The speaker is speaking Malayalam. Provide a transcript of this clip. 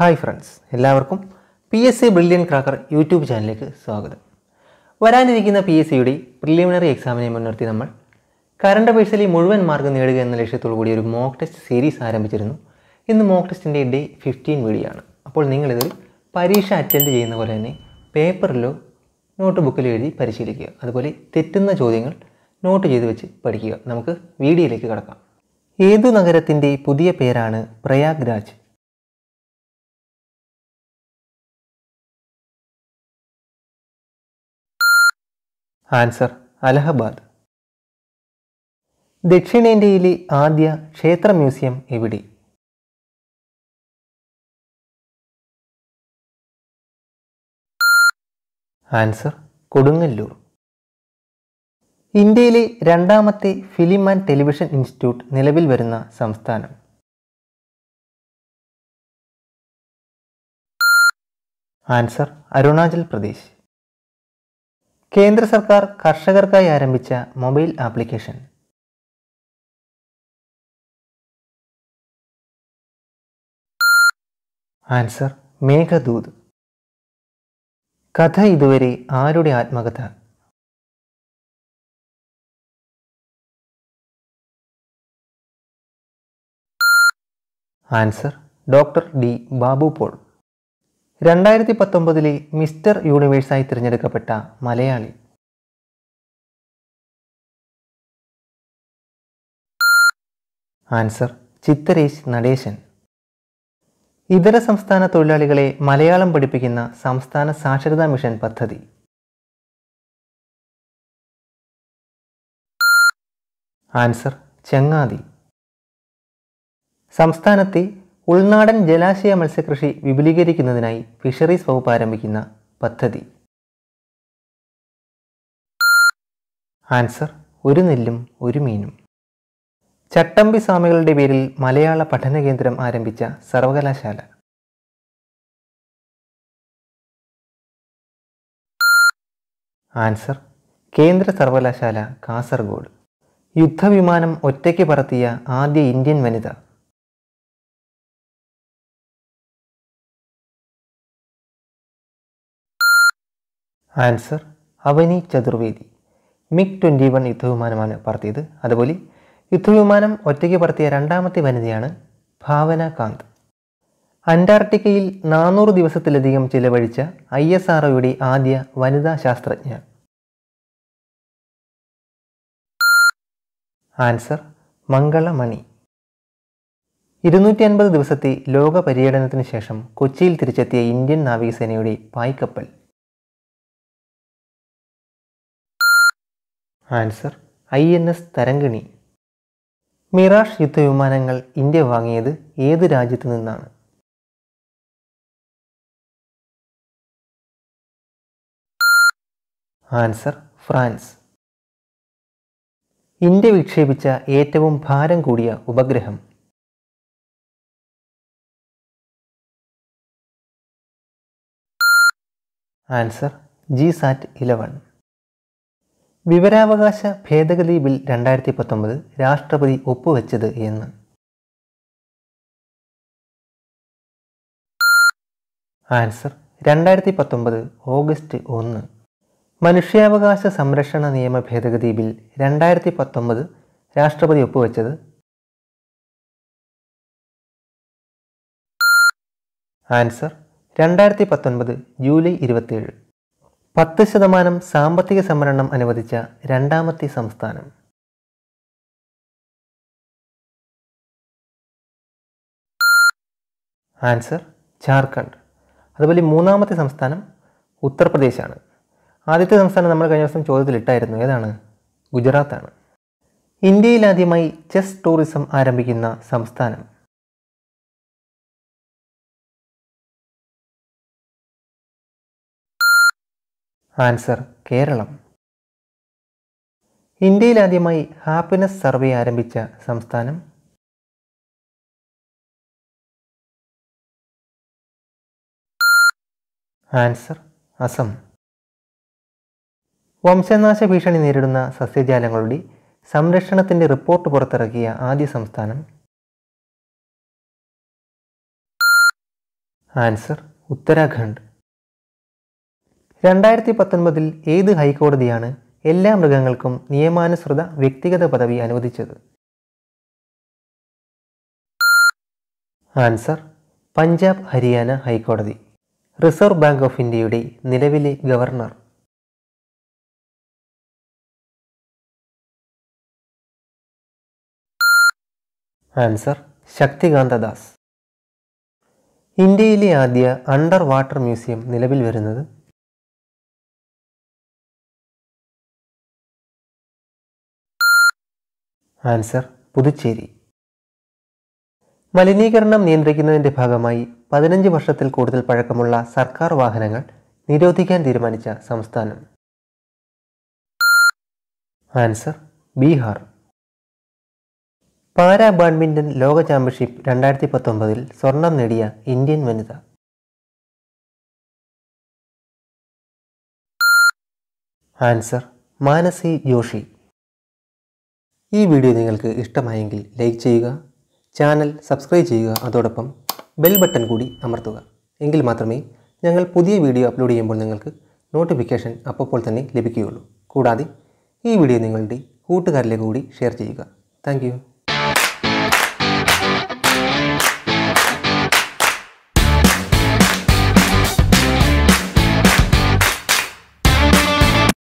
ഹായ് ഫ്രണ്ട്സ് എല്ലാവർക്കും P S C brilliant cracker YouTube ചാനലിലേക്ക് സ്വാഗതം വരാനിരിക്കുന്ന പി എസ് സിയുടെ പ്രിലിമിനറി എക്സാമിനെ മുൻനിർത്തി നമ്മൾ കറണ്ട് അഫയേഴ്സിലെ മുഴുവൻ മാർക്ക് നേടുക എന്ന ലക്ഷ്യത്തോടു കൂടി ഒരു മോക്ക് ടെസ്റ്റ് സീരീസ് ആരംഭിച്ചിരുന്നു ഇന്ന് മോക്ക് ടെസ്റ്റിൻ്റെ ഡേ ഫിഫ്റ്റീൻ വീഡിയോ ആണ് അപ്പോൾ നിങ്ങളിത് പരീക്ഷ അറ്റൻഡ് ചെയ്യുന്ന പോലെ തന്നെ പേപ്പറിലോ നോട്ട് ബുക്കിലോ എഴുതി പരിശീലിക്കുക അതുപോലെ തെറ്റുന്ന ചോദ്യങ്ങൾ നോട്ട് ചെയ്ത് വെച്ച് പഠിക്കുക നമുക്ക് വീഡിയോയിലേക്ക് കടക്കാം ഏതു നഗരത്തിൻ്റെ പുതിയ പേരാണ് പ്രയാഗ് രാജ് ആൻസർ അലഹബാദ് ദക്ഷിണേന്ത്യയിലെ ആദ്യ ക്ഷേത്ര മ്യൂസിയം എവിടെ ആൻസർ കൊടുങ്ങല്ലൂർ ഇന്ത്യയിലെ രണ്ടാമത്തെ ഫിലിം ആൻഡ് ടെലിവിഷൻ ഇൻസ്റ്റിറ്റ്യൂട്ട് നിലവിൽ വരുന്ന സംസ്ഥാനം ആൻസർ അരുണാചൽ പ്രദേശ് കേന്ദ്ര സർക്കാർ കർഷകർക്കായി ആരംഭിച്ച മൊബൈൽ ആപ്ലിക്കേഷൻ ആൻസർ മേഘദൂത് കഥ ഇതുവരെ ആരുടെ ആത്മകഥ answer doctor D Babu Paul രണ്ടായിരത്തി പത്തൊമ്പതിലെ മിസ്റ്റർ യൂണിവേഴ്സായി തിരഞ്ഞെടുക്കപ്പെട്ട മലയാളി ആൻസർ ചിത്തരേശ് നടേശൻ ഇതര സംസ്ഥാന തൊഴിലാളികളെ മലയാളം പഠിപ്പിക്കുന്ന സംസ്ഥാന സാക്ഷരതാ മിഷൻ പദ്ധതി ആൻസർ ചെങ്ങാതി സംസ്ഥാനത്തെ ഉൾനാടൻ ജലാശയ മത്സ്യകൃഷി വിപുലീകരിക്കുന്നതിനായി ഫിഷറീസ് വകുപ്പ് ആരംഭിക്കുന്ന പദ്ധതി ആൻസർ ഒരു നെല്ലും ഒരു മീനും ചട്ടമ്പി സ്വാമികളുടെ പേരിൽ മലയാള പഠന കേന്ദ്രം ആരംഭിച്ച സർവകലാശാല ആൻസർ കേന്ദ്ര സർവകലാശാല കാസർഗോഡ് യുദ്ധവിമാനം ഒറ്റയ്ക്ക് പറത്തിയ ആദ്യ ഇന്ത്യൻ വനിത answer Avani Chaturvedi MiG twenty one യുദ്ധവിമാനമാണ് പറത്തിയത് അതുപോലെ യുദ്ധവിമാനം ഒറ്റയ്ക്ക് പറത്തിയ രണ്ടാമത്തെ വനിതയാണ് ഭാവന കാന്ത് അന്റാർട്ടിക്കയിൽ നാനൂറ് ദിവസത്തിലധികം ചിലവഴിച്ച ഐ എസ് ആർ ആദ്യ വനിതാ ശാസ്ത്രജ്ഞ ആൻസർ മംഗളമണി ഇരുന്നൂറ്റി അൻപത് ദിവസത്തെ ലോക പര്യടനത്തിന് ശേഷം കൊച്ചിയിൽ തിരിച്ചെത്തിയ ഇന്ത്യൻ നാവികസേനയുടെ പായ്ക്കപ്പൽ answer I N S Tarangini Mirage യുദ്ധവിമാനങ്ങൾ ഇന്ത്യ വാങ്ങിയത് ഏത് രാജ്യത്തു നിന്നാണ് ആൻസർ ഫ്രാൻസ് ഇന്ത്യ വിക്ഷേപിച്ച ഏറ്റവും ഭാരം കൂടിയ ഉപഗ്രഹം ആൻസർ ജി സാറ്റ് ഇലവൻ വിവരാവകാശ ഭേദഗതി ബിൽ രണ്ടായിരത്തി പത്തൊമ്പത് രാഷ്ട്രപതി ഒപ്പുവെച്ചത് എന്ന് ആൻസർ രണ്ടായിരത്തി പത്തൊമ്പത് ഓഗസ്റ്റ് ഒന്ന് മനുഷ്യാവകാശ സംരക്ഷണ നിയമ ഭേദഗതി ബിൽ രണ്ടായിരത്തി പത്തൊമ്പത് രാഷ്ട്രപതി ഒപ്പുവെച്ചത് ആൻസർ രണ്ടായിരത്തി പത്തൊൻപത് ജൂലൈ ഇരുപത്തിയേഴ് പത്ത് ശതമാനം സാമ്പത്തിക സംവരണം അനുവദിച്ച രണ്ടാമത്തെ സംസ്ഥാനം ആൻസർ ജാർഖണ്ഡ് അതുപോലെ മൂന്നാമത്തെ സംസ്ഥാനം ഉത്തർപ്രദേശാണ് ആദ്യത്തെ സംസ്ഥാനം നമ്മൾ കഴിഞ്ഞ ദിവസം ചോദ്യത്തിലിട്ടായിരുന്നു ഏതാണ് ഗുജറാത്താണ് ഇന്ത്യയിൽ ആദ്യമായി ചെസ് ടൂറിസം ആരംഭിക്കുന്ന സംസ്ഥാനം ആൻസർ കേരളം ഇന്ത്യയിൽ ആദ്യമായി ഹാപ്പിനെസ് സർവേ ആരംഭിച്ച സംസ്ഥാനം ആൻസർ അസം വംശനാശ ഭീഷണി നേരിടുന്ന സസ്യജാലങ്ങളുടെ സംരക്ഷണത്തിൻ്റെ റിപ്പോർട്ട് പുറത്തിറക്കിയ ആദ്യ സംസ്ഥാനം ആൻസർ ഉത്തരാഖണ്ഡ് രണ്ടായിരത്തി പത്തൊൻപതിൽ ഏത് ഹൈക്കോടതിയാണ് എല്ലാ മൃഗങ്ങൾക്കും നിയമാനുസൃത വ്യക്തിഗത പദവി അനുവദിച്ചത് ആൻസർ പഞ്ചാബ് ഹരിയാന ഹൈക്കോടതി റിസർവ് ബാങ്ക് ഓഫ് ഇന്ത്യയുടെ നിലവിലെ ഗവർണർ ആൻസർ ശക്തികാന്ത ദാസ് ഇന്ത്യയിലെ ആദ്യ അണ്ടർ വാട്ടർ മ്യൂസിയം നിലവിൽ വരുന്നത് ആൻസർ പുതുച്ചേരി മലിനീകരണം നിയന്ത്രിക്കുന്നതിൻ്റെ ഭാഗമായി പതിനഞ്ച് വർഷത്തിൽ കൂടുതൽ പഴക്കമുള്ള സർക്കാർ വാഹനങ്ങൾ നിരോധിക്കാൻ തീരുമാനിച്ച സംസ്ഥാനം ആൻസർ ബീഹാർ പാരാ ബാഡ്മിൻ്റൺ ലോക ചാമ്പ്യൻഷിപ്പ് രണ്ടായിരത്തി പത്തൊമ്പതിൽ സ്വർണം നേടിയ ഇന്ത്യൻ വനിത ആൻസർ മാനസി ജോഷി ഈ വീഡിയോ നിങ്ങൾക്ക് ഇഷ്ടമായെങ്കിൽ ലൈക്ക് ചെയ്യുക ചാനൽ സബ്സ്ക്രൈബ് ചെയ്യുക അതോടൊപ്പം ബെൽ ബട്ടൺ കൂടി അമർത്തുക എങ്കിൽ മാത്രമേ ഞങ്ങൾ പുതിയ വീഡിയോ അപ്ലോഡ് ചെയ്യുമ്പോൾ നിങ്ങൾക്ക് നോട്ടിഫിക്കേഷൻ അപ്പോൾ തന്നെ ലഭിക്കുകയുള്ളൂ കൂടാതെ ഈ വീഡിയോ നിങ്ങളുടെ കൂട്ടുകാരിലേക്ക് കൂടി ഷെയർ ചെയ്യുക താങ്ക്